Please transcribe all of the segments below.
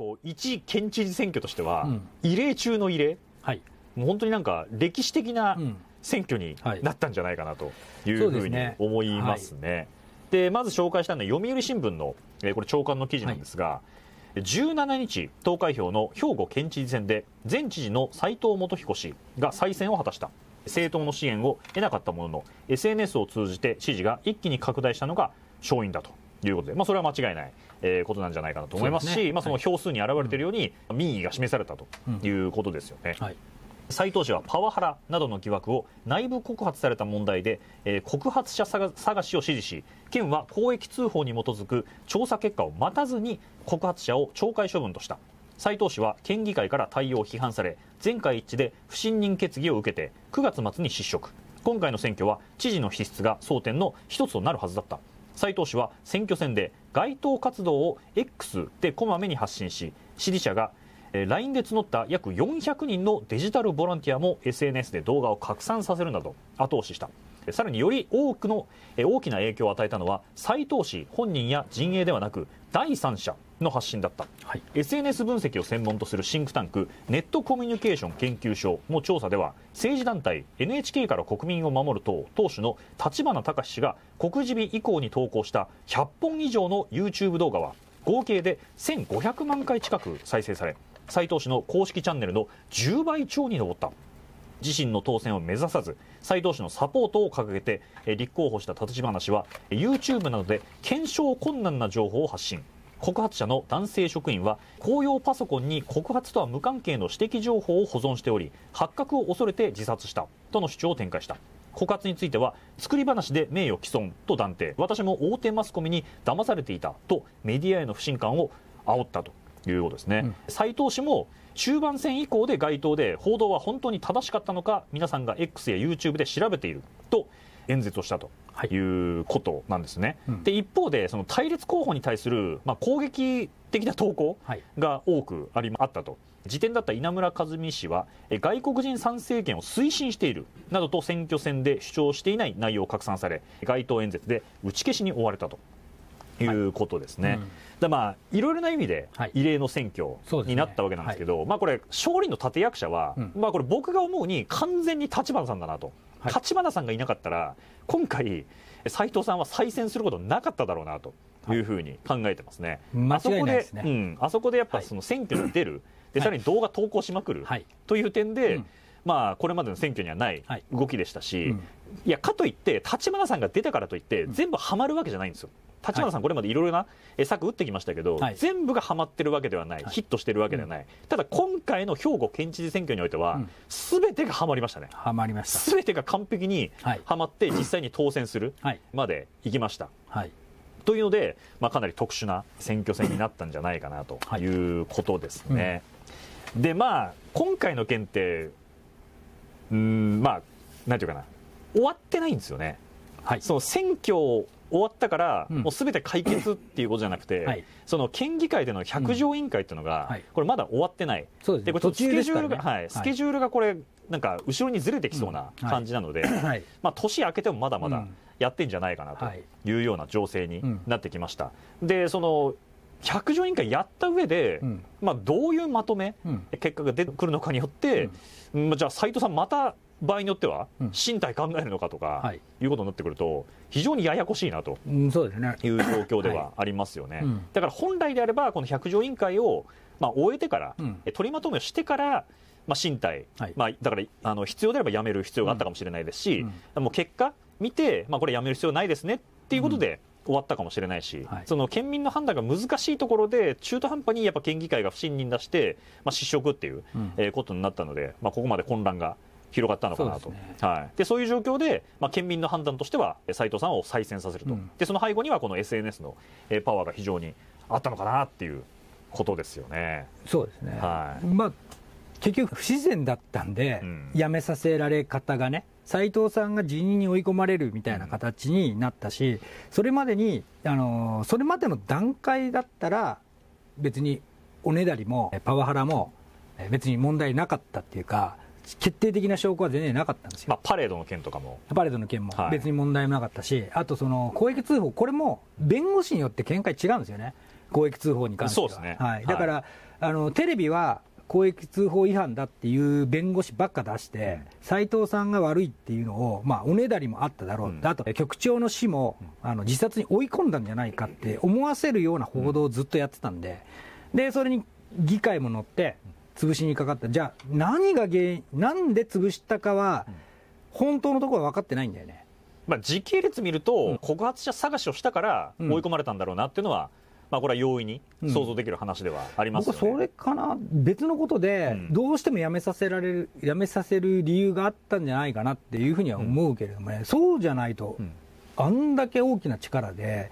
こう一県知事選挙としては、異例中の異例、はい、もう本当になんか歴史的な選挙になったんじゃないかなというふうに思いますね。で、ねはい、まず紹介したのは読売新聞の、えー、これ長官の記事なんですが、はい、17日投開票の兵庫県知事選で前知事の斎藤元彦氏が再選を果たした。政党の支援を得なかったものの SNS を通じて支持が一気に拡大したのが勝因だということで、まあ、それは間違いない、えー、ことなんじゃないかなと思いますし、すね、まあ、その票数に表れているように、はい、民意が示されたということですよね。うんはい斉藤氏はパワハラなどの疑惑を内部告発された問題で、えー、告発者探しを指示し県は公益通報に基づく調査結果を待たずに告発者を懲戒処分とした斉藤氏は県議会から対応を批判され全会一致で不信任決議を受けて9月末に失職今回の選挙は知事の資質が争点の一つとなるはずだった斉藤氏は選挙戦で街頭活動を X でこまめに発信し支持者が LINE で募った約400人のデジタルボランティアも SNS で動画を拡散させるなど後押ししたさらにより多くの大きな影響を与えたのは斉藤氏本人や陣営ではなく第三者の発信だった、はい、SNS 分析を専門とするシンクタンクネットコミュニケーション研究所の調査では政治団体 NHK から国民を守る党党首の立花隆氏が告示日以降に投稿した100本以上の YouTube 動画は合計で1500万回近く再生され斎藤氏の公式チャンネルの10倍超に上った自身の当選を目指さず斎藤氏のサポートを掲げて立候補した立花氏は YouTube などで検証困難な情報を発信告発者の男性職員は公用パソコンに告発とは無関係の私的情報を保存しており発覚を恐れて自殺したとの主張を展開した告発については作り話で名誉毀損と断定私も大手マスコミに騙されていたとメディアへの不信感を煽ったということですね、斎、うん、藤氏も中盤戦以降で街頭で報道は本当に正しかったのか皆さんが X や YouTube で調べていると演説をしたということなんですね。はいうん、で一方でその対立候補に対する、まあ、攻撃的な投稿が多くあり、はい、あったと。時点だった稲村和美氏は外国人参政権を推進しているなどと選挙戦で主張していない内容を拡散され街頭演説で打ち消しに追われたということですね。はいうん、だまあいろいろな意味で異例の選挙になったわけなんですけど、はいねはい、まあこれ勝利の立役者は、うん、まあこれ僕が思うに完全に立花さんだなと。立花さんがいなかったら今回斎藤さんは再選することなかっただろうなというふうに考えてますね。はい、あそこで、ね、うん、あそこでやっぱその選挙に出る、でさらに動画投稿しまくる、という点で、うんまあ、これまでの選挙にはない動きでしたし、はいうん、いやかといって、立花さんが出たからといって、全部はまるわけじゃないんですよ。立花さん、これまでいろいろな策打ってきましたけど、はい、全部がはまってるわけではない、ヒットしてるわけではない、はい、ただ今回の兵庫県知事選挙においては、す、うん、べ、てがはまりましたね、はまりましたすべてが完璧にはまって、実際に当選するまでいきました。はい、というので、まあ、かなり特殊な選挙戦になったんじゃないかなということですね。はいうん、で、まあ、今回の件って、うん、まあ、なんていうかな、終わってないんですよね。はい、その選挙終わったから、うん、もう全て解決っていうことじゃなくて、はい、その県議会での百条委員会っていうのが、うんはい、これまだ終わってない、そうですでこれスケジュールが、ね、はい、スケジュールがこれ、なんか後ろにずれてきそうな感じなので、うんはい、まあ、年明けてもまだまだやってんじゃないかなというような情勢になってきました。でその百条委員会やった上で、うん、まあどういうまとめ、結果が出てくるのかによって、まあ、じゃあ斎藤さんまた場合によっては、身体考えるのかとかいうことになってくると、非常にややこしいなという状況ではありますよね。だから本来であれば、この百条委員会をまあ終えてから、取りまとめをしてから、まあ、身体、まあ、だからあの必要であればやめる必要があったかもしれないですし、もう結果見て、まあ、これやめる必要ないですねっていうことで、終わったかもしれないし、はい、その県民の判断が難しいところで中途半端にやっぱ県議会が不信任出して、まあ、失職っていう、うえことになったので、まあ、ここまで混乱が広がったのかなと、ね、はい、でそういう状況で、まあ、県民の判断としては斎藤さんを再選させると、うん、でその背後にはこの SNS のパワーが非常にあったのかなっていうことですよね。そうですね、はい、まあ結局不自然だったんで、辞めさせられ方がね斎藤さんが辞任に追い込まれるみたいな形になったしそれまでにあのそれまでの段階だったら別におねだりもパワハラも別に問題なかったっていうか決定的な証拠は全然なかったんですよ、まあ、パレードの件とかもパレードの件も別に問題もなかったし、はい、あとその公益通報、これも弁護士によって見解違うんですよね、公益通報に関しては。そうですねはい、だから、はい、あのテレビは公益通報違反だっていう弁護士ばっか出して、斎、うん、藤さんが悪いっていうのを、まあ、おねだりもあっただろう、うん、あと局長の死もあの自殺に追い込んだんじゃないかって思わせるような報道をずっとやってたんで、でそれに議会も乗って、潰しにかかった。じゃあ、何が原因、なんで潰したかは、本当のところは分かってないんだよね。まあ、時系列見ると、告発者探しをしたから追い込まれたんだろうなっていうのは、まあ、これは容易に想像できる話ではありますよね、うん、それかな、別のことで、どうしてもやめさせられる、やめさせる理由があったんじゃないかなっていうふうには思うけれどもね、そうじゃないと、あんだけ大きな力で、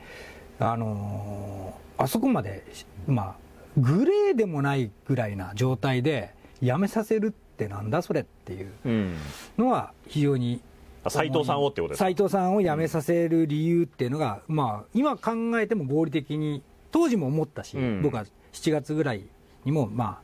あのー、あそこまで、まあ、グレーでもないぐらいな状態で辞めさせるってなんだそれっていうのは非常に斎藤さんをってことですか斎藤さんを辞めさせる理由っていうのが、まあ、今考えても合理的に当時も思ったし、うん、僕は7月ぐらいにも、ま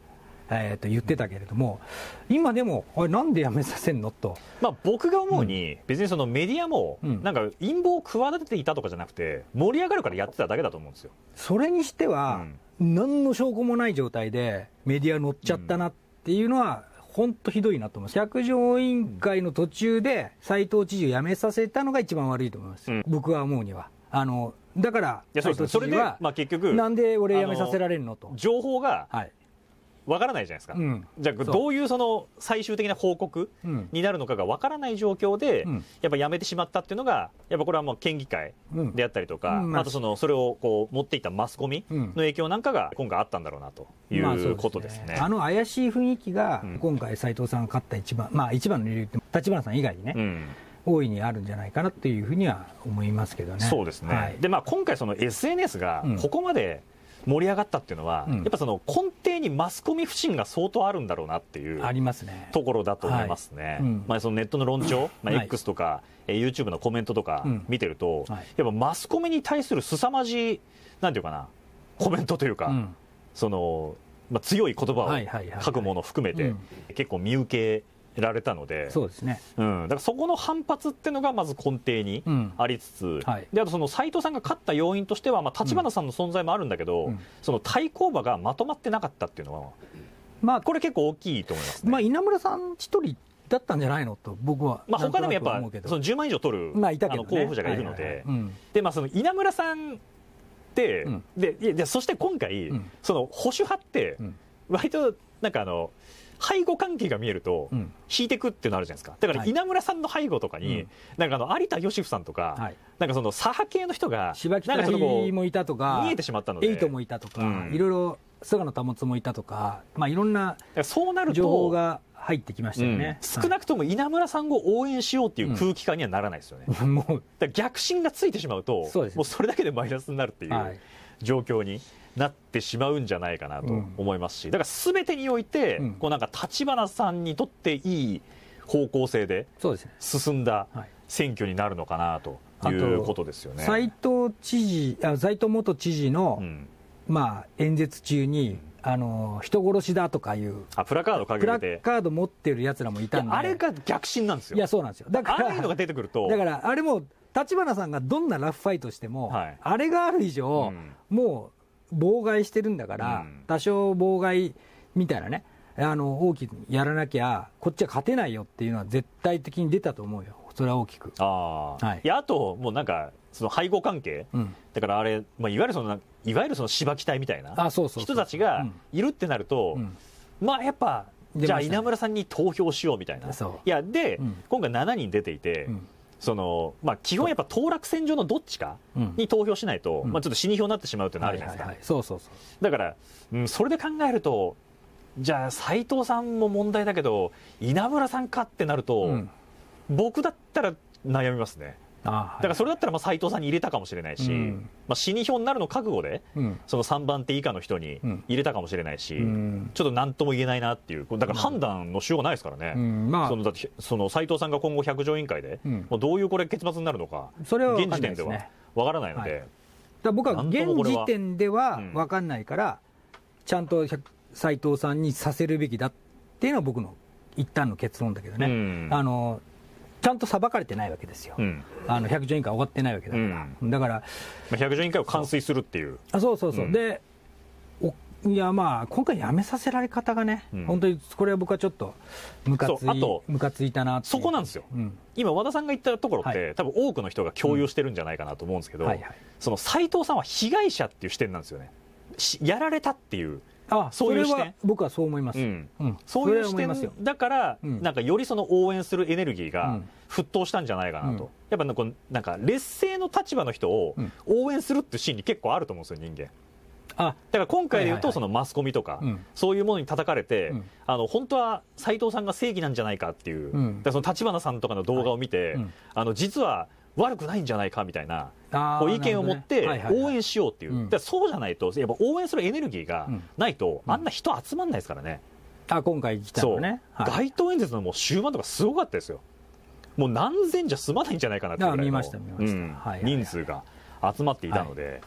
あえー、と言ってたけれども、今でも、あれ、なんで辞めさせんのと、まあ、僕が思うに、うん、別にそのメディアも、なんか陰謀を企てていたとかじゃなくて、盛り上がるからやってただけだと思うんですよそれにしては、何の証拠もない状態でメディア乗っちゃったなっていうのは、本当ひどいなと思います。百条委員会の途中で、斎藤知事を辞めさせたのが一番悪いと思います。うん、僕は思うには。あのだから、いやそそれで、まあ、結局、なんで俺辞めさせられるのと。情報が、はい、わからないじゃないですか、うん、じゃあどういうその最終的な報告になるのかがわからない状況で、うん、やっぱやめてしまったっていうのがやっぱこれはもう県議会であったりとか、うん、あとそのそれをこう持っていたマスコミの影響なんかが今回あったんだろうなということですねまあすね、あの怪しい雰囲気が今回斎藤さんが勝った一番、まあ一番の理由って立花さん以外にね、大いにあるんじゃないかなっていうふうには思いますけどね。そうですね。はい、で、まあ今回その SNS がここまで盛り上がったっていうのは、うん、やっぱその根底にマスコミ不信が相当あるんだろうなっていうありますねところだと思いますね、はいうん、まあ、そのネットの論調、まあ、X とか、はい、YouTube のコメントとか見てると、うんはい、やっぱマスコミに対する凄まじいなんていうかなコメントというか、うん、そのまあ、強い言葉を書くもの含めて、結構見受けられたのでそうですね、うん、だからそこの反発っていうのがまず根底にありつつ、うんはい、であとその斎藤さんが勝った要因としては、まあ、立花さんの存在もあるんだけど、うん、その対抗馬がまとまってなかったっていうのは、まあ、これ結構大きいと思います、ね、まあ、稲村さん一人だったんじゃないのと僕はまあ他でもやっぱその10万以上取る、まあいたけ候補者がいるので、でまあその稲村さんって、うん、でいそして今回、その保守派って割となんかあの、うん背後関係が見えると引いてくってなるじゃないですかだから稲村さんの背後とかに、なんかあの有田芳生さんとか、なんかその左派系の人が柴木隆もいたとか見えてしまったのでエイトもいたとか、いろいろ菅野保つもいたとか、まあ、いろんなそうなる情報が入ってきましたよね、うん、少なくとも稲村さんを応援しようっていう空気感にはならないですよね、うん、もう逆進がついてしまうとそうです、ね、もうそれだけでマイナスになるっていう。はい状況になってしまうんじゃないかなと思いますし、だからすべてにおいて、こうなんか立花さんにとっていい方向性で進んだはい、選挙になるのかなということですよね。斉藤知事あ斉藤元知事の、うんまあ、演説中に、あの人殺しだとかいうあプラカードかけてプラカード持ってるやつらもいたんであれが逆進なんですよいやそうなんですよだからああいうのが出てくるとだからあれも立花さんがどんなラフファイトしても、はい、あれがある以上、うん、もう妨害してるんだから、うん、多少妨害みたいなね、あの大きくやらなきゃ、こっちは勝てないよっていうのは、絶対的に出たと思うよ、それは大きく。あ,、はい、いやあと、もうなんか、その背後関係、うん、だからあれ、まあ、いわゆるその、いわゆるその芝木隊みたいな人たちがいるってなると、まあやっぱ、じゃあ稲村さんに投票しようみたいな。いやで、今回7人出ていて、その、まあ、基本やっぱ当落線上のどっちかに投票しないと、うん、まあ、ちょっと死に票になってしまうというのはあるじゃないですか。はいはいはい、そうそうそうだから、うん、それで考えると、じゃあ、斎藤さんも問題だけど、稲村さんかってなると、うん、僕だったら悩みますね。だからそれだったら斎藤さんに入れたかもしれないし、まあ、死に票になるの覚悟で、その3番手以下の人に入れたかもしれないし、ちょっと何とも言えないなっていう、だから判断のしようがないですからね、まあ、そのだってその斎藤さんが今後、百条委員会で、もうどういうこれ、結末になるのか、それは現時点では分からないので。だ僕は現時点ではわかんないから、ちゃんと斎藤さんにさせるべきだっていうのは僕の一旦の結論だけどね。あのちゃんと裁かれてないわけですよ、うん、あの百条委員会終わってないわけだから、うん、だから、まあ、百条委員会を完遂するっていうあそうそうそう、うん、でいやまあ今回やめさせられ方がね、うん、本当にこれは僕はちょっとむかついあとムカついたなそこなんですよ、うん、今和田さんが言ったところって、はい、多分多くの人が共有してるんじゃないかなと思うんですけど、うんはいはい、その斎藤さんは被害者っていう視点なんですよねやられたっていうあそういう僕はそう思います、うんうん、そういう視点だから、うん、なんかよりその応援するエネルギーが沸騰したんじゃないかなと、やっぱなんか劣勢の立場の人を応援するっていう心理結構あると思うんですよ人間。あだから今回でいうとそのマスコミとか、そういうものに叩かれて、うん、あの本当は斎藤さんが正義なんじゃないかっていう、うん、その立花さんとかの動画を見て、はいうん、あの実は悪くないんじゃないかみたいなこう意見を持って応援しようっていう、ねそうじゃないとやっぱ応援するエネルギーがないと、あんな人集まんないですからね、あ今回来たのね、街頭演説のもう終盤とかすごかったですよもう何千じゃ済まないんじゃないかなってぐらいの人数が集まっていたので、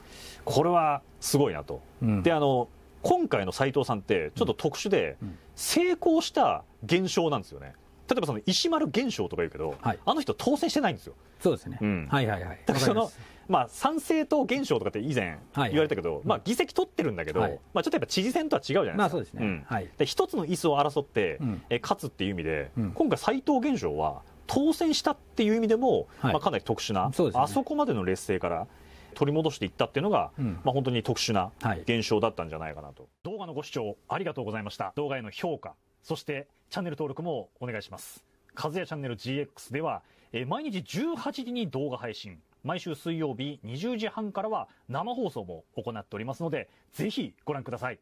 これはすごいなと、であの今回の斎藤さんってちょっと特殊で、成功した現象なんですよね、例えばその石丸現象とか言うけど、はい、あの人当選してないんですよ。そうですね。うん、はいはいはい。だからそのまあ賛成党現象とかって以前言われたけど、はいはい、まあ議席取ってるんだけど、はい、まあちょっとやっぱ知事選とは違うじゃないですか。まあそうですね。うん、はい。で一つの椅子を争って、うん、え勝つっていう意味で、うん、今回斎藤現象は当選したっていう意味でも、はい、まあかなり特殊な、そね、あそこまでの劣勢から。取り戻していったっていうのが、うん、まあ、本当に特殊な現象だったんじゃないかなと、はい、動画のご視聴ありがとうございました動画への評価そしてチャンネル登録もお願いします。かずやチャンネル GX では、え毎日18時に動画配信、毎週水曜日20時半からは生放送も行っておりますので、ぜひご覧ください。